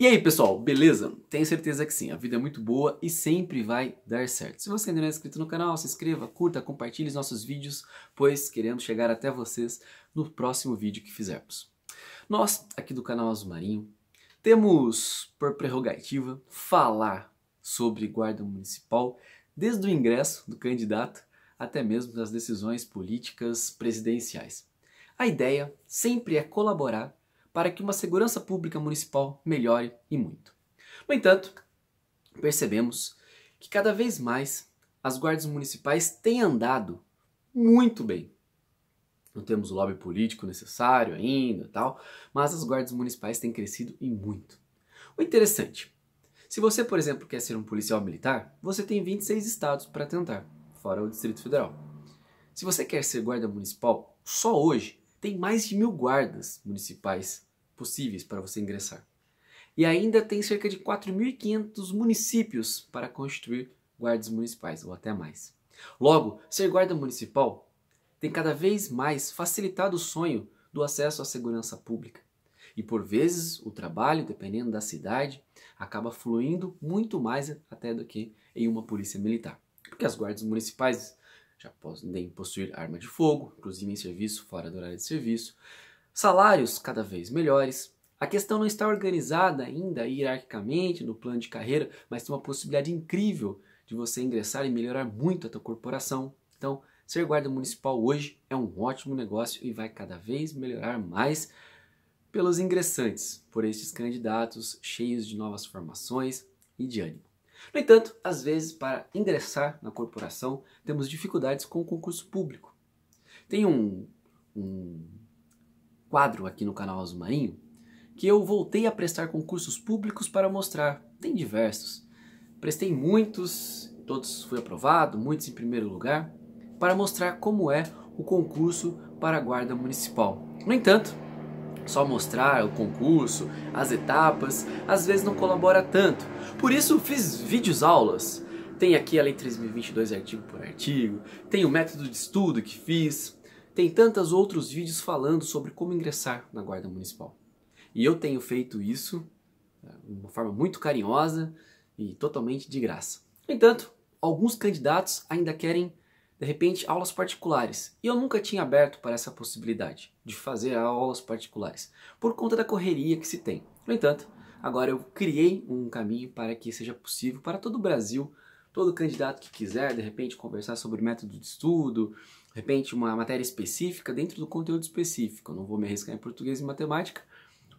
E aí, pessoal, beleza? Tenho certeza que sim, a vida é muito boa e sempre vai dar certo. Se você ainda não é inscrito no canal, se inscreva, curta, compartilhe os nossos vídeos, pois queremos chegar até vocês no próximo vídeo que fizermos. Nós, aqui do canal Azul Marinho, temos por prerrogativa falar sobre guarda municipal desde o ingresso do candidato até mesmo das decisões políticas presidenciais. A ideia sempre é colaborar para que uma segurança pública municipal melhore e muito. No entanto, percebemos que cada vez mais as guardas municipais têm andado muito bem. Não temos o lobby político necessário ainda, tal, mas as guardas municipais têm crescido e muito. O interessante, se você, por exemplo, quer ser um policial militar, você tem 26 estados para tentar, fora o Distrito Federal. Se você quer ser guarda municipal, só hoje tem mais de mil guardas municipais possíveis para você ingressar. E ainda tem cerca de 4.500 municípios para constituir guardas municipais, ou até mais. Logo, ser guarda municipal tem cada vez mais facilitado o sonho do acesso à segurança pública. E por vezes o trabalho, dependendo da cidade, acaba fluindo muito mais até do que em uma polícia militar. Porque as guardas municipais já podem possuir arma de fogo, inclusive em serviço, fora do horário de serviço, salários cada vez melhores. A questão não está organizada ainda hierarquicamente no plano de carreira, mas tem uma possibilidade incrível de você ingressar e melhorar muito a tua corporação. Então, ser guarda municipal hoje é um ótimo negócio e vai cada vez melhorar mais pelos ingressantes, por estes candidatos cheios de novas formações e de ânimo. No entanto, às vezes, para ingressar na corporação, temos dificuldades com o concurso público. Tem um, um quadro aqui no canal Azul Marinho que eu voltei a prestar concursos públicos para mostrar. Tem diversos. Prestei muitos, todos fui aprovado, muitos em primeiro lugar, para mostrar como é o concurso para a Guarda Municipal. No entanto, só mostrar o concurso, as etapas, às vezes não colabora tanto. Por isso fiz vídeos aulas. Tem aqui a Lei 3022 artigo por artigo, tem o método de estudo que fiz, tem tantos outros vídeos falando sobre como ingressar na Guarda Municipal. E eu tenho feito isso de eh, uma forma muito carinhosa e totalmente de graça. No entanto, alguns candidatos ainda querem de repente aulas particulares. E eu nunca tinha aberto para essa possibilidade de fazer aulas particulares, por conta da correria que se tem. No entanto, agora eu criei um caminho para que seja possível para todo o Brasil, todo candidato que quiser, de repente, conversar sobre método de estudo, de repente, uma matéria específica dentro do conteúdo específico. Eu não vou me arriscar em português e matemática,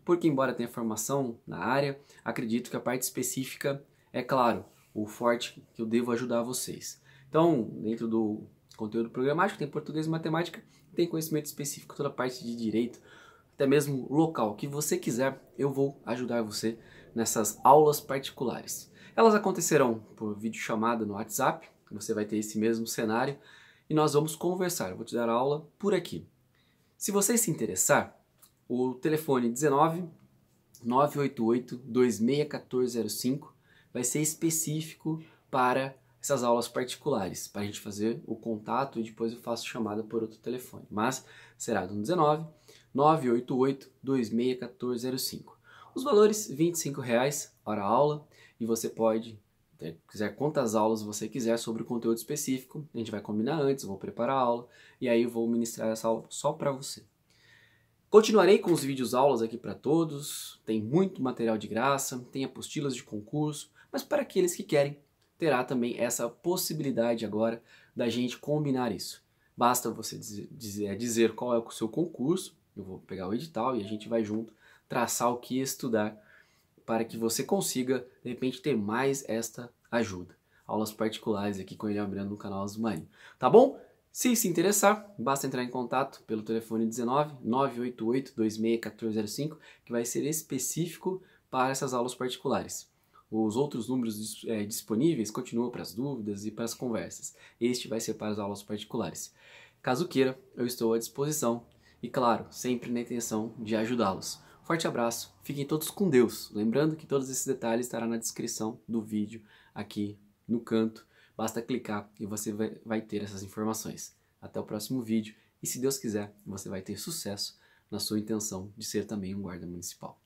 porque, embora tenha formação na área, acredito que a parte específica é claro, o forte que eu devo ajudar vocês. Então, dentro do conteúdo programático, tem português e matemática, tem conhecimento específico toda a parte de direito, até mesmo local, que você quiser, eu vou ajudar você nessas aulas particulares. Elas acontecerão por videochamada no WhatsApp, você vai ter esse mesmo cenário, e nós vamos conversar. Eu vou te dar a aula por aqui. Se você se interessar, o telefone 19 988 261405 vai ser específico para essas aulas particulares para a gente fazer o contato e depois eu faço chamada por outro telefone. Mas será do 19 988 261405. Os valores R$ 25,00 hora aula e você pode é, quiser quantas aulas você quiser sobre o conteúdo específico, a gente vai combinar antes, vou preparar a aula e aí vou ministrar essa aula só para você. Continuarei com os vídeos aulas aqui para todos, tem muito material de graça, tem apostilas de concurso, mas para aqueles que querem terá também essa possibilidade agora da gente combinar isso. Basta você dizer, é dizer qual é o seu concurso, eu vou pegar o edital e a gente vai junto traçar o que estudar para que você consiga, de repente, ter mais esta ajuda. Aulas particulares aqui com ele abrindo no canal Azul Marinho. Tá bom? Se se interessar, basta entrar em contato pelo telefone 19 988 26 1405, que vai ser específico para essas aulas particulares. Os outros números é, disponíveis continuam para as dúvidas e para as conversas. Este vai ser para as aulas particulares. Caso queira, eu estou à disposição e, claro, sempre na intenção de ajudá-los. Forte abraço, fiquem todos com Deus. Lembrando que todos esses detalhes estarão na descrição do vídeo aqui no canto. Basta clicar e você vai ter essas informações. Até o próximo vídeo e, se Deus quiser, você vai ter sucesso na sua intenção de ser também um guarda municipal.